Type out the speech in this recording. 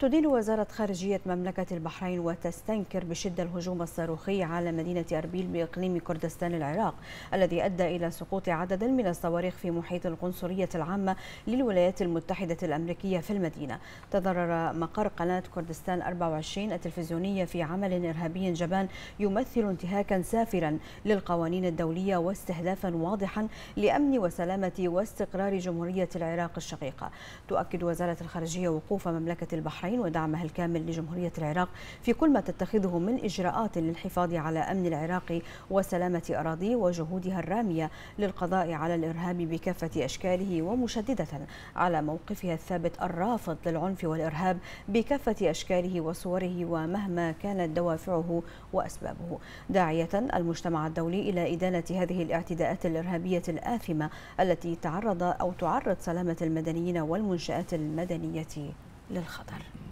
تدين وزارة خارجية مملكة البحرين وتستنكر بشدة الهجوم الصاروخي على مدينة أربيل بإقليم كردستان العراق الذي أدى إلى سقوط عدد من الصواريخ في محيط القنصلية العامة للولايات المتحدة الأمريكية في المدينة تضرر مقر قناة كردستان 24 التلفزيونية في عمل إرهابي جبان يمثل انتهاكا سافرا للقوانين الدولية واستهدافا واضحا لأمن وسلامة واستقرار جمهورية العراق الشقيقة تؤكد وزارة الخارجية وقوف مملكة البحرين إسرائيل ودعمها الكامل لجمهورية العراق في كل ما تتخذه من إجراءات للحفاظ على أمن العراق وسلامة أراضيه وجهودها الرامية للقضاء على الإرهاب بكافة أشكاله ومشددة على موقفها الثابت الرافض للعنف والإرهاب بكافة أشكاله وصوره ومهما كانت دوافعه وأسبابه داعية المجتمع الدولي إلى إدانة هذه الاعتداءات الإرهابية الآثمة التي تعرض أو تعرض سلامة المدنيين والمنشآت المدنية للخطر